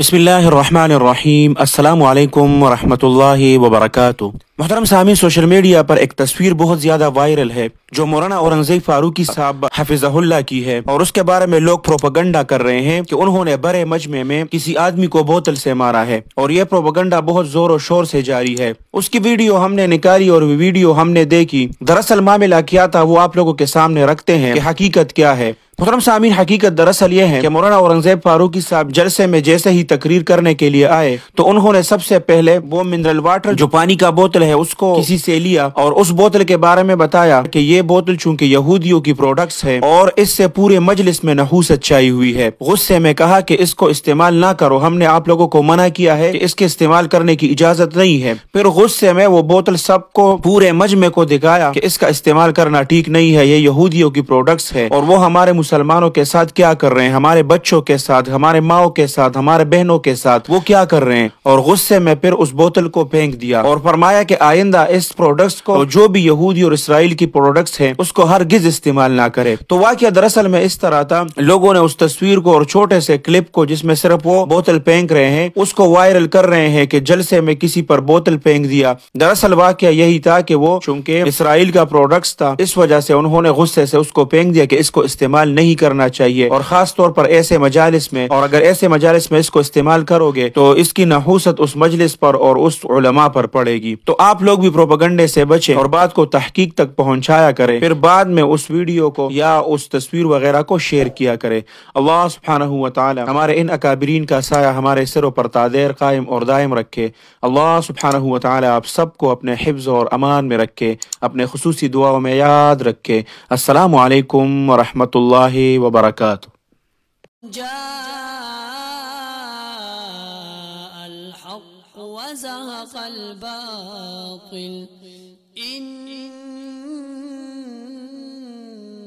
بسم اللہ الرحمن الرحیم السلام علیکم ورحمت اللہ وبرکاتہ محترم سامین سوشل میڈیا پر ایک تصویر بہت زیادہ وائرل ہے جو مولانا اور صاحب حفظہ اللہ کی ہے اور اس کے بارے میں لوگ پروپگنڈا کر رہے ہیں کہ انہوں نے برے مجمع میں کسی آدمی کو بوتل سے مارا ہے اور یہ پروپگنڈا بہت زور و شور سے جاری ہے اس کی ویڈیو ہم نے نکالی اور ویڈیو ہم نے دیکھی دراصل معاملہ کیا تھا وہ آپ لوگوں کے سامنے رکھتے ہیں کہ حقیقت کیا ہے محترم سامین حقیقت دراصل یہ ہے کہ مولانا اورنگزیب فاروقی صاحب جلسے میں جیسے ہی تقریر کرنے کے لیے آئے تو انہوں نے سب سے پہلے وہ منرل واٹر جو پانی کا بوتل ہے اس کو کسی سے لیا اور اس بوتل کے بارے میں بتایا کہ یہ بوتل چونکہ یہودیوں کی پروڈکٹس اور اس سے پورے مجلس میں نہو سچائی ہوئی ہے غصے میں کہا کہ اس کو استعمال نہ کرو ہم نے آپ لوگوں کو منع کیا ہے کہ اس کے استعمال کرنے کی اجازت نہیں ہے پھر غصے میں وہ بوتل سب کو پورے مجمے کو دکھایا کہ اس کا استعمال کرنا ٹھیک نہیں ہے یہ یہودیوں کی پروڈکٹس اور وہ ہمارے مسلمانوں کے ساتھ کیا کر رہے ہیں ہمارے بچوں کے ساتھ ہمارے ماؤں کے ساتھ ہمارے بہنوں کے ساتھ وہ کیا کر رہے ہیں اور غصے میں پھر اس بوتل کو پھینک دیا اور فرمایا کہ آئندہ اس پروڈکٹس کو جو بھی یہودی اور اسرائیل کی پروڈکٹس ہیں اس کو ہر گز استعمال نہ کرے تو واقعہ دراصل میں اس طرح تھا لوگوں نے اس تصویر کو اور چھوٹے سے کلپ کو جس میں صرف وہ بوتل پھینک رہے ہیں اس کو وائرل کر رہے ہیں کہ جلسے میں کسی پر بوتل پھینک دیا دراصل واقعہ یہی تھا کہ وہ چونکہ اسرائیل کا پروڈکٹس تھا اس وجہ سے انہوں نے غصے سے اس کو پھینک دیا کہ اس کو استعمال نہیں نہیں کرنا چاہیے اور خاص طور پر ایسے مجالس میں اور اگر ایسے مجالس میں اس اس اس اس کو استعمال کرو گے تو کی نحوست مجلس پر پر اور علماء پڑے گی تو آپ لوگ بھی پروپگنڈے سے بچیں اور بات کو تحقیق تک پہنچایا کریں پھر بعد میں اس اس ویڈیو کو یا تصویر وغیرہ کو شیئر کیا کرے ہمارے ان اکابرین کا سایہ ہمارے سروں پر تادیر قائم اور دائم رکھے اللہ سبحانہ آپ سب کو اپنے حفظ اور امان میں رکھے اپنے خصوصی دعاوں میں یاد رکھے السلام علیکم ورحمت اللہ الله وبركاته جاء الحق وزهق الباطل إن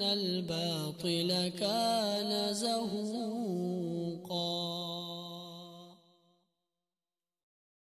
الباطل كان زهوقا